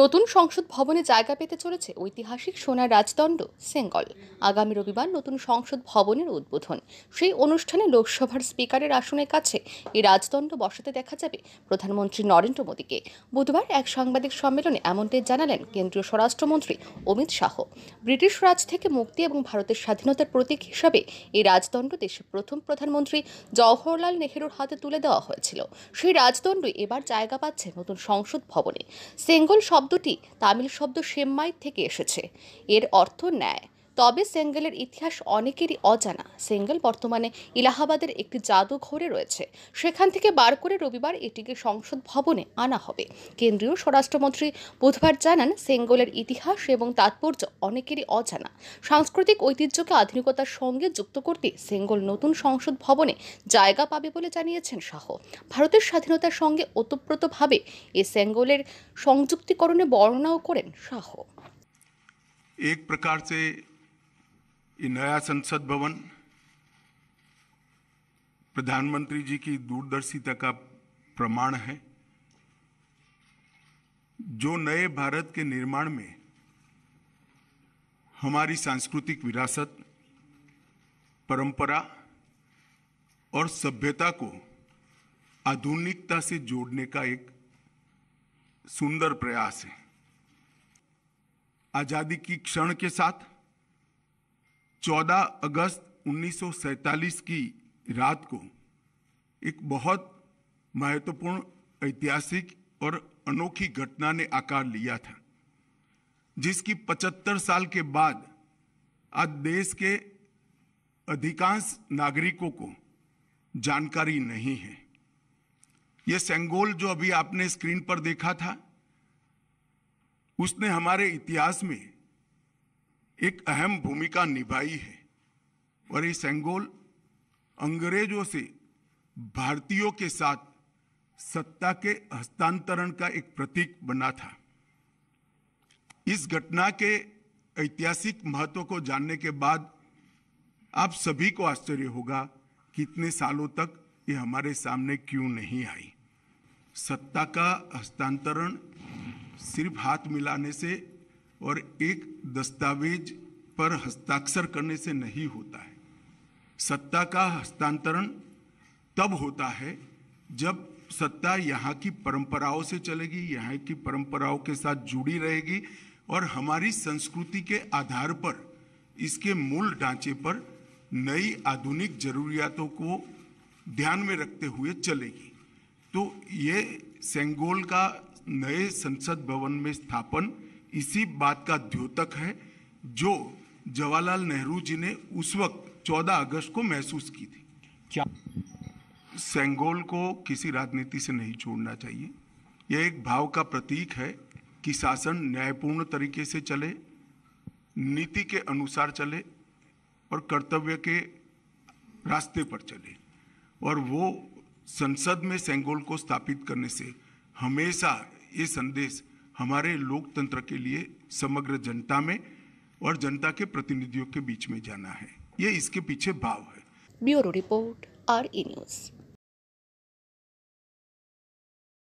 নতুন সংসদ ভবনে জায়গা পেতে চলেছে ঐতিহাসিক সোনার রাজদণ্ড সেঙ্গল আগামী রবিবার নতুন সংসদ ভবনের উদ্বোধন সেই অনুষ্ঠানে লোকসভার স্পিকারের আসনের কাছে এই রাজদণ্ড বসাতে দেখা যাবে প্রধানমন্ত্রী নরেন্দ্র মোদীকে বুধবার এক সাংবাদিক সম্মেলনে এমনটাই জানালেন কেন্দ্রীয় স্বরাষ্ট্রমন্ত্রী অমিত শাহ ব্রিটিশ রাজ থেকে মুক্তি এবং ভারতের স্বাধীনতার প্রতীক হিসাবে এই রাজদণ্ড দেশের প্রথম প্রধানমন্ত্রী জওহরলাল নেহরুর হাতে তুলে দেওয়া হয়েছিল সেই রাজদণ্ড এবার জায়গা পাচ্ছে নতুন সংসদ ভবনে সেঙ্গল শব্দটি তামিল শব্দ সেম্মাই থেকে এসেছে এর অর্থ ন্যায় তবে সেঙ্গেলের ইতিহাস অনেকেরই অজানা সেঙ্গেল বর্তমানে ইলাহাবাদের একটি জাদুঘরে রয়েছে সেখান থেকে বার করে রবিবার এটিকে সংসদ ভবনে আনা হবে কেন্দ্রীয় স্বরাষ্ট্রমন্ত্রী বুধবার জানান সেঙ্গলের ইতিহাস এবং তাৎপর্য অনেকেরই অজানা সাংস্কৃতিক ঐতিহ্যকে আধুনিকতার সঙ্গে যুক্ত করতে সেঙ্গল নতুন সংসদ ভবনে জায়গা পাবে বলে জানিয়েছেন শাহ ভারতের স্বাধীনতার সঙ্গে ওতপ্রোতভাবে এ সেঙ্গলের সংযুক্তিকরণে বর্ণনাও করেন শাহ एक प्रकार से ये नया संसद भवन प्रधानमंत्री जी की दूरदर्शिता का प्रमाण है जो नए भारत के निर्माण में हमारी सांस्कृतिक विरासत परंपरा और सभ्यता को आधुनिकता से जोड़ने का एक सुंदर प्रयास है आज़ादी की क्षण के साथ 14 अगस्त 1947 की रात को एक बहुत महत्वपूर्ण ऐतिहासिक और अनोखी घटना ने आकार लिया था जिसकी 75 साल के बाद आज देश के अधिकांश नागरिकों को जानकारी नहीं है ये सेंगोल जो अभी आपने स्क्रीन पर देखा था उसने हमारे इतिहास में एक अहम भूमिका निभाई है और ये सेंगोल अंग्रेजों से भारतीयों के साथ सत्ता के हस्तांतरण का एक प्रतीक बना था इस घटना के ऐतिहासिक महत्व को जानने के बाद आप सभी को आश्चर्य होगा कितने सालों तक ये हमारे सामने क्यों नहीं आई सत्ता का हस्तांतरण सिर्फ हाथ मिलाने से और एक दस्तावेज पर हस्ताक्षर करने से नहीं होता है सत्ता का हस्तांतरण तब होता है जब सत्ता यहाँ की परंपराओं से चलेगी यहाँ की परंपराओं के साथ जुड़ी रहेगी और हमारी संस्कृति के आधार पर इसके मूल ढांचे पर नई आधुनिक जरूरियातों को ध्यान में रखते हुए चलेगी तो ये सेंगोल का नए संसद भवन में स्थापन इसी बात का द्योतक है जो जवाहरलाल नेहरू जी ने उस वक्त 14 अगस्त को महसूस की थी क्या सेंगोल को किसी राजनीति से नहीं छोड़ना चाहिए यह एक भाव का प्रतीक है कि शासन न्यायपूर्ण तरीके से चले नीति के अनुसार चले और कर्तव्य के रास्ते पर चले और वो संसद में सेंगोल को स्थापित करने से हमेशा ये संदेश हमारे लोकतंत्र के लिए समग्र जनता में और जनता के प्रतिनिधियों के बीच में जाना है ये इसके पीछे भाव है bureau report R E news